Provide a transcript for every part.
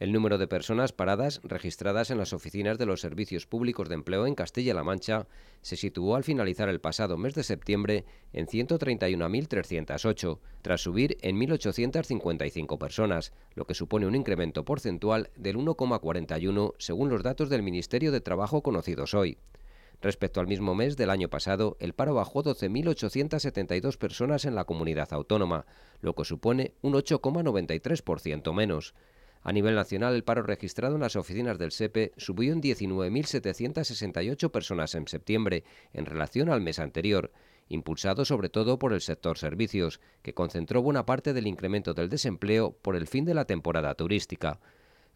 el número de personas paradas registradas en las oficinas de los servicios públicos de empleo en Castilla-La Mancha se situó al finalizar el pasado mes de septiembre en 131.308, tras subir en 1.855 personas, lo que supone un incremento porcentual del 1,41 según los datos del Ministerio de Trabajo conocidos hoy. Respecto al mismo mes del año pasado, el paro bajó 12.872 personas en la comunidad autónoma, lo que supone un 8,93% menos. A nivel nacional, el paro registrado en las oficinas del SEPE subió en 19.768 personas en septiembre en relación al mes anterior, impulsado sobre todo por el sector servicios, que concentró buena parte del incremento del desempleo por el fin de la temporada turística.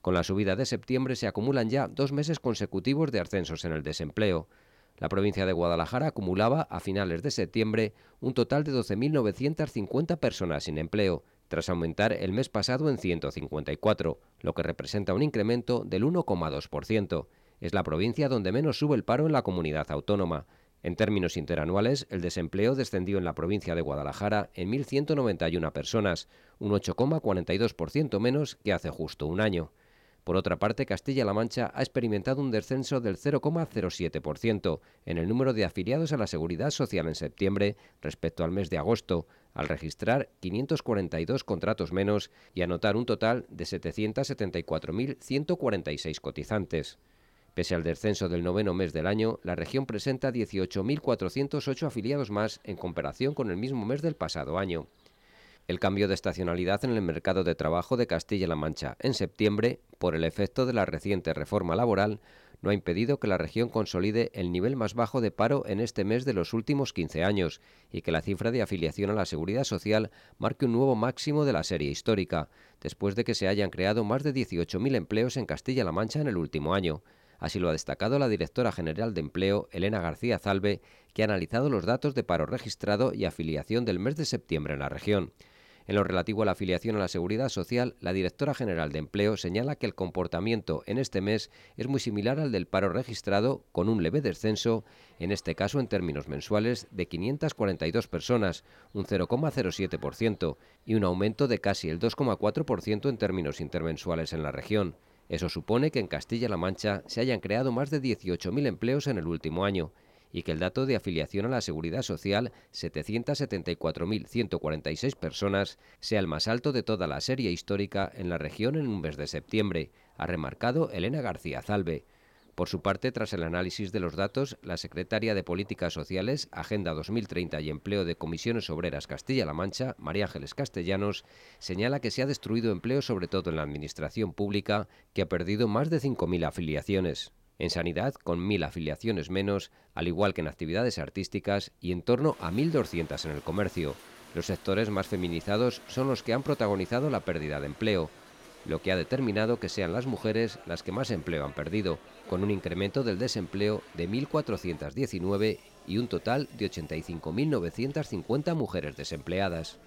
Con la subida de septiembre se acumulan ya dos meses consecutivos de ascensos en el desempleo. La provincia de Guadalajara acumulaba, a finales de septiembre, un total de 12.950 personas sin empleo, tras aumentar el mes pasado en 154, lo que representa un incremento del 1,2%. Es la provincia donde menos sube el paro en la comunidad autónoma. En términos interanuales, el desempleo descendió en la provincia de Guadalajara en 1.191 personas, un 8,42% menos que hace justo un año. Por otra parte, Castilla-La Mancha ha experimentado un descenso del 0,07% en el número de afiliados a la Seguridad Social en septiembre respecto al mes de agosto, al registrar 542 contratos menos y anotar un total de 774.146 cotizantes. Pese al descenso del noveno mes del año, la región presenta 18.408 afiliados más en comparación con el mismo mes del pasado año. El cambio de estacionalidad en el mercado de trabajo de Castilla-La Mancha en septiembre por el efecto de la reciente reforma laboral, no ha impedido que la región consolide el nivel más bajo de paro en este mes de los últimos 15 años y que la cifra de afiliación a la seguridad social marque un nuevo máximo de la serie histórica, después de que se hayan creado más de 18.000 empleos en Castilla-La Mancha en el último año. Así lo ha destacado la directora general de empleo, Elena García Zalbe, que ha analizado los datos de paro registrado y afiliación del mes de septiembre en la región. En lo relativo a la afiliación a la seguridad social, la directora general de empleo señala que el comportamiento en este mes es muy similar al del paro registrado, con un leve descenso, en este caso en términos mensuales, de 542 personas, un 0,07%, y un aumento de casi el 2,4% en términos intermensuales en la región. Eso supone que en Castilla-La Mancha se hayan creado más de 18.000 empleos en el último año y que el dato de afiliación a la Seguridad Social, 774.146 personas, sea el más alto de toda la serie histórica en la región en un mes de septiembre, ha remarcado Elena García Zalbe. Por su parte, tras el análisis de los datos, la secretaria de Políticas Sociales, Agenda 2030 y Empleo de Comisiones Obreras Castilla-La Mancha, María Ángeles Castellanos, señala que se ha destruido empleo sobre todo en la administración pública, que ha perdido más de 5.000 afiliaciones en sanidad con mil afiliaciones menos, al igual que en actividades artísticas y en torno a 1.200 en el comercio. Los sectores más feminizados son los que han protagonizado la pérdida de empleo, lo que ha determinado que sean las mujeres las que más empleo han perdido, con un incremento del desempleo de 1.419 y un total de 85.950 mujeres desempleadas.